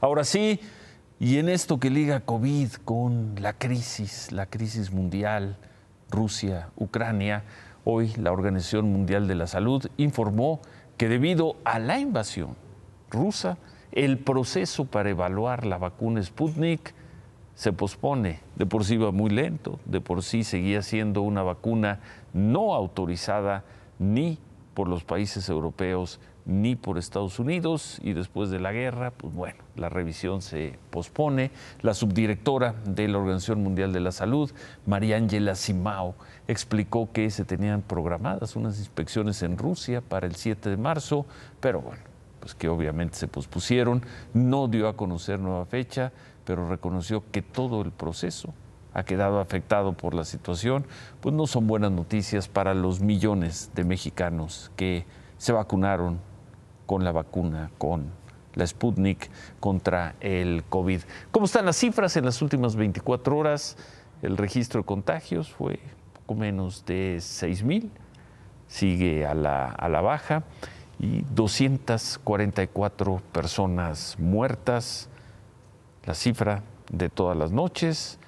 Ahora sí, y en esto que liga COVID con la crisis, la crisis mundial, Rusia, Ucrania, hoy la Organización Mundial de la Salud informó que debido a la invasión rusa, el proceso para evaluar la vacuna Sputnik se pospone. De por sí va muy lento, de por sí seguía siendo una vacuna no autorizada ni por los países europeos ni por Estados Unidos y después de la guerra, pues bueno, la revisión se pospone. La subdirectora de la Organización Mundial de la Salud, María Ángela Simao, explicó que se tenían programadas unas inspecciones en Rusia para el 7 de marzo, pero bueno, pues que obviamente se pospusieron, no dio a conocer nueva fecha, pero reconoció que todo el proceso ha quedado afectado por la situación, pues no son buenas noticias para los millones de mexicanos que se vacunaron con la vacuna, con la Sputnik contra el COVID. ¿Cómo están las cifras en las últimas 24 horas? El registro de contagios fue poco menos de 6 mil, sigue a la, a la baja y 244 personas muertas, la cifra de todas las noches.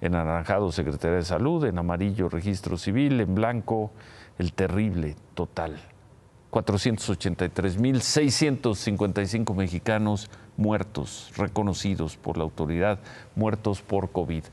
En anaranjado, Secretaría de Salud, en amarillo, Registro Civil, en blanco, el terrible total 483.655 mexicanos muertos, reconocidos por la autoridad, muertos por COVID.